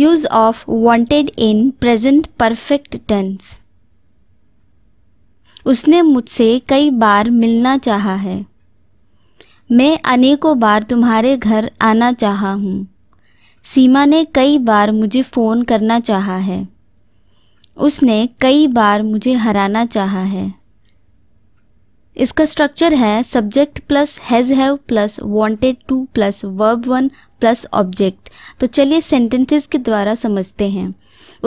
Use of wanted in present perfect tense. उसने मुझसे कई बार मिलना चाहा है मैं अनेकों बार तुम्हारे घर आना चाहा हूँ सीमा ने कई बार मुझे फ़ोन करना चाहा है उसने कई बार मुझे हराना चाहा है इसका स्ट्रक्चर है subject plus has have plus wanted to plus verb one plus object तो चलिए सेंटेंसेस के द्वारा समझते हैं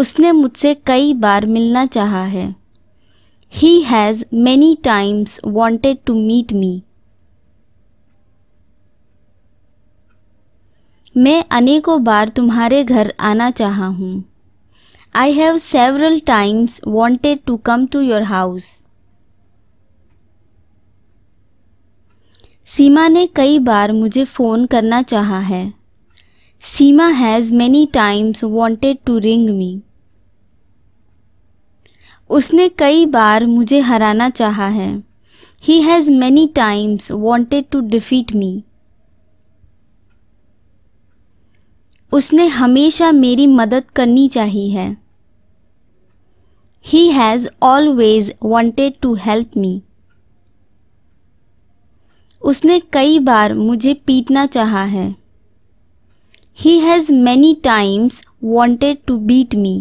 उसने मुझसे कई बार मिलना चाहा है he has many times wanted to meet me मैं अनेकों बार तुम्हारे घर आना चाहा हूँ I have several times wanted to come to your house Seema ने कई बार मुझे फ़ोन करना चाहा है Seema has many times wanted to ring me उसने कई बार मुझे हराना चाहा है he has many times wanted to defeat me उसने हमेशा मेरी मदद करनी चाहिए है he has always wanted to help me उसने कई बार मुझे पीटना चाहा है he has many times wanted to beat me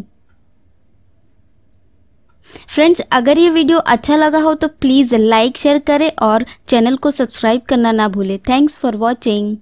friends अगर ये वीडियो अच्छा लगा हो तो प्लीज़ लाइक शेयर करें और चैनल को सब्सक्राइब करना ना भूलें थैंक्स फॉर वॉचिंग